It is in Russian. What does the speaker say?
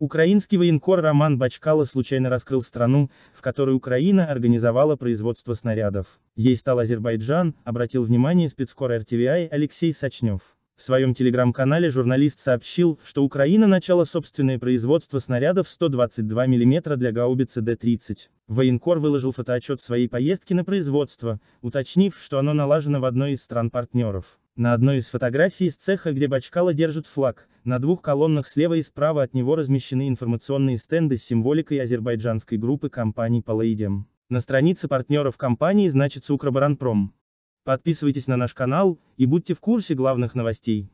Украинский военкор Роман Бачкало случайно раскрыл страну, в которой Украина организовала производство снарядов. Ей стал Азербайджан, обратил внимание спецкор РТВИ Алексей Сочнев. В своем телеграм-канале журналист сообщил, что Украина начала собственное производство снарядов 122 мм для гаубицы Д-30. Военкор выложил фотоотчет своей поездки на производство, уточнив, что оно налажено в одной из стран-партнеров. На одной из фотографий из цеха, где Бачкала держит флаг, на двух колоннах слева и справа от него размещены информационные стенды с символикой азербайджанской группы компаний «Палаидиум». На странице партнеров компании значится «Укроборонпром». Подписывайтесь на наш канал, и будьте в курсе главных новостей.